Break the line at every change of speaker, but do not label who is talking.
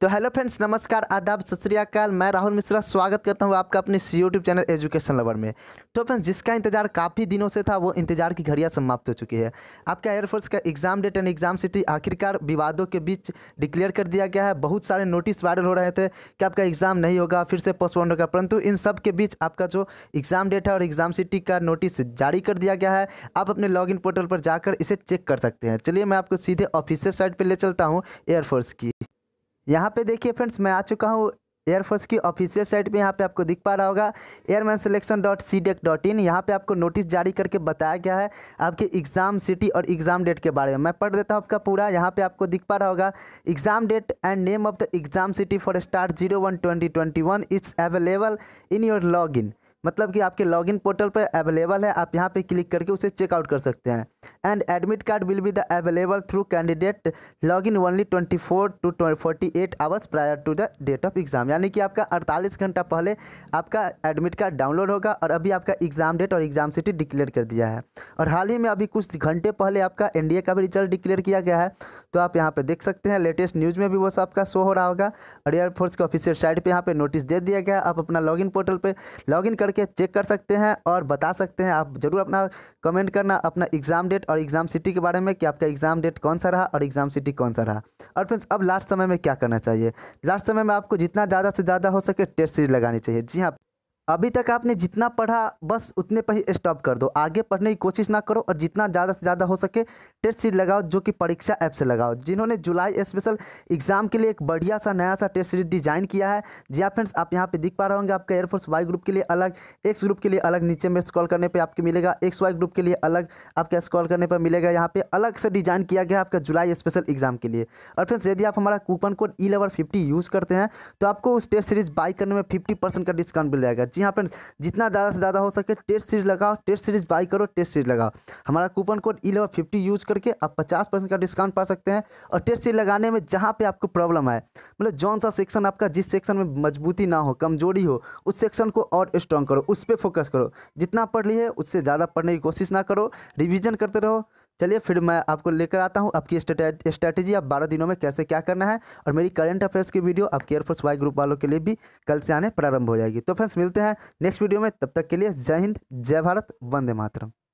तो hello friends नमस्कार आदाब सत श्रीकाल मैं राहुल मिश्रा स्वागत करता हूं आपका अपने यूट्यूब चैनल एजुकेशन लवर में तो फ्रेंड्स जिसका इंतजार काफ़ी दिनों से था वो इंतजार की घड़ियां समाप्त हो चुकी है आपका एयरफोर्स का exam date and exam city आखिरकार विवादों के बीच डिक्लेयर कर दिया गया है बहुत सारे नोटिस वायरल हो रहे थे कि आपका एग्जाम नहीं होगा फिर से पोस्टपोन होगा परंतु इन सब के बीच आपका जो एग्जाम डेट है और एग्जाम सिटी का नोटिस जारी कर दिया गया है आप अपने लॉग पोर्टल पर जाकर इसे चेक कर सकते हैं चलिए मैं आपको सीधे ऑफिसियल साइट पर ले चलता हूँ एयरफोर्स की यहाँ पे देखिए फ्रेंड्स मैं आ चुका हूँ एयरफोर्स की ऑफिशियल साइट पे यहाँ पे आपको दिख पा रहा होगा airman selection dot C DAC dot in यहाँ पर आपको नोटिस जारी करके बताया गया है आपके एग्जाम सिटी और एग्जाम डेट के बारे में मैं पढ़ देता हूँ आपका पूरा यहाँ पे आपको दिख पा रहा होगा exam date and name of the exam city for start zero one twenty twenty one it's available in your login मतलब कि आपके लॉगिन पोर्टल पर अवेलेबल है आप यहाँ पे क्लिक करके उसे चेकआउट कर सकते हैं and admit card and admit available through be login only twenty four to 24 forty eight hours prior to the date of exam यानी कि आपका 48 घंटा पहले आपका एडमिट कार्ड डाउनलोड होगा और अभी आपका एग्जाम डेट और एग्जाम सिटी डिक्लेयर कर दिया है और हाल ही में अभी कुछ घंटे पहले आपका एनडीए का भी रिजल्ट डिक्लेयर किया गया है तो आप यहाँ पर देख सकते हैं लेटेस्ट न्यूज़ में भी वो सबका शो हो रहा होगा और एयरफोर्स के ऑफिसियल साइट पर यहाँ पर नोटिस दे दिया गया आप अपना इन पोर्टल पर इन करके चेक कर सकते हैं और बता सकते हैं आप ज़रूर अपना कमेंट करना अपना एग्जाम डेट और और एग्जाम सिटी के बारे में कि आपका एग्जाम डेट कौन सा रहा और एग्जाम सिटी कौन सा रहा और फ्रेंड्स अब लास्ट समय में क्या करना चाहिए लास्ट समय में आपको जितना ज़्यादा से ज़्यादा हो सके टेस्ट सीरीज लगानी चाहिए जी हाँ अभी तक आपने जितना पढ़ा बस उतने पर ही स्टॉप कर दो आगे पढ़ने की कोशिश ना करो और जितना ज़्यादा से ज़्यादा हो सके टेस्ट सीट लगाओ जो कि परीक्षा ऐप से लगाओ जिन्होंने जुलाई स्पेशल एग्जाम के लिए एक बढ़िया सा नया सा टेस्ट सीट डिजाइन किया है जी हाँ फ्रेंड्स आप यहाँ पे दिख पा रहे होंगे आपका एयरफोर्स वाई ग्रुप के लिए अलग एक्स ग्रुप के लिए अलग नीचे में स्कॉल करने पर आपको मिलेगा एक्स वाई ग्रुप के लिए अलग आपका स्कॉल करने पर मिलेगा यहाँ पर अलग से डिजाइन किया गया आपका जुलाई स्पेशल एग्जाम के लिए और फ्रेंड्स यदि आप हमारा coupon code E fifty use करते हैं तो आपको उस टेस्ट सीरीज बाई करने में फिफ्टी परसेंट का डिस्काउंट मिल जाएगा जी हाँ फ्रेंड्स जितना ज़्यादा से ज़्यादा हो सके टेस्ट सीरीज लगाओ टेस्ट सीरीज बाई करो टेस्ट सीरीज लगाओ हमारा coupon code E fifty use करके आप पचास परसेंट का डिस्काउंट पा सकते हैं और टेस्ट सीरीज लगाने में जहाँ पर आपको प्रॉब्लम आए मतलब जौन सा सेक्शन आपका जिस सेक्शन में मजबूती ना हो कमजोरी हो उस सेक्शन को और स्ट्रॉन्ग करो उस पर फोकस करो जितना पढ़ लिए उससे ज़्यादा पढ़ने की कोशिश ना करो रिविज़न करते रहो चलिए फिर मैं आपको लेकर आता हूँ आपकी स्ट्रैटेजी आप बारह दिनों में कैसे क्या करना है और मेरी करंट अफेयर्स की वीडियो आपके एयरफोर्स वाई ग्रुप वालों के लिए भी कल से आने प्रारंभ हो जाएगी तो फ्रेंड्स मिलते हैं नेक्स्ट वीडियो में तब तक के लिए जय हिंद जय भारत वंदे मातरम